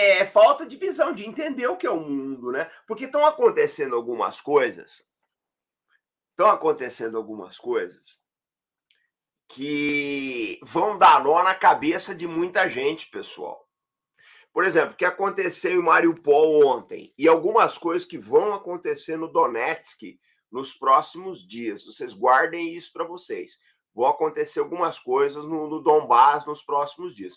É, é falta de visão, de entender o que é o mundo, né? Porque estão acontecendo algumas coisas, estão acontecendo algumas coisas que vão dar nó na cabeça de muita gente, pessoal. Por exemplo, o que aconteceu em Mariupol ontem e algumas coisas que vão acontecer no Donetsk nos próximos dias. Vocês guardem isso para vocês. Vão acontecer algumas coisas no, no Donbass nos próximos dias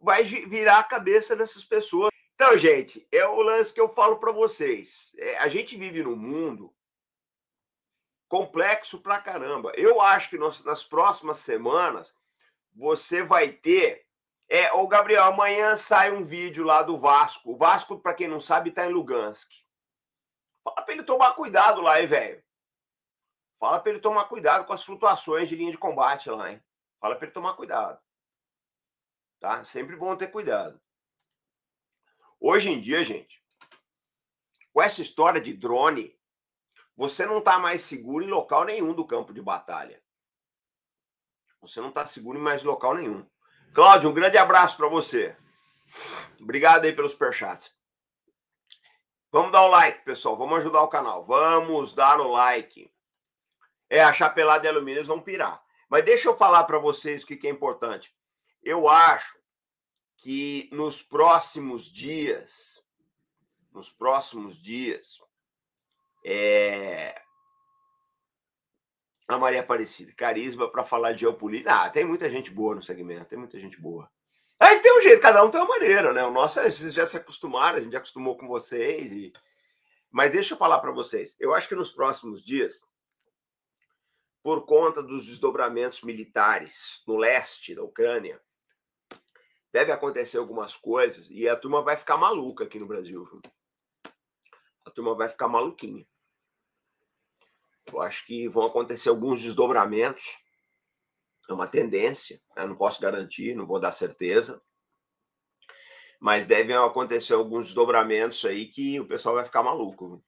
vai virar a cabeça dessas pessoas. Então, gente, é o lance que eu falo para vocês. É, a gente vive num mundo complexo pra caramba. Eu acho que nós, nas próximas semanas você vai ter. É, o Gabriel, amanhã sai um vídeo lá do Vasco. O Vasco, para quem não sabe, tá em Lugansk. Fala para ele tomar cuidado lá, hein, velho. Fala para ele tomar cuidado com as flutuações de linha de combate lá, hein. Fala para ele tomar cuidado tá? Sempre bom ter cuidado. Hoje em dia, gente, com essa história de drone, você não está mais seguro em local nenhum do campo de batalha. Você não está seguro em mais local nenhum. Cláudio, um grande abraço para você. Obrigado aí pelos superchat. Vamos dar o like, pessoal. Vamos ajudar o canal. Vamos dar o like. É, a chapelada de alumínio eles vão pirar. Mas deixa eu falar para vocês o que, que é importante. Eu acho que nos próximos dias, nos próximos dias, é... a Maria Aparecida, carisma para falar de geopolítica. Ah, tem muita gente boa no segmento, tem muita gente boa. Aí é tem um jeito, cada um tem uma maneira, né? O nosso, é, vocês já se acostumaram, a gente já acostumou com vocês. E... Mas deixa eu falar para vocês. Eu acho que nos próximos dias, por conta dos desdobramentos militares no leste da Ucrânia, deve acontecer algumas coisas e a turma vai ficar maluca aqui no Brasil. A turma vai ficar maluquinha. Eu acho que vão acontecer alguns desdobramentos. É uma tendência, né? não posso garantir, não vou dar certeza. Mas devem acontecer alguns desdobramentos aí que o pessoal vai ficar maluco.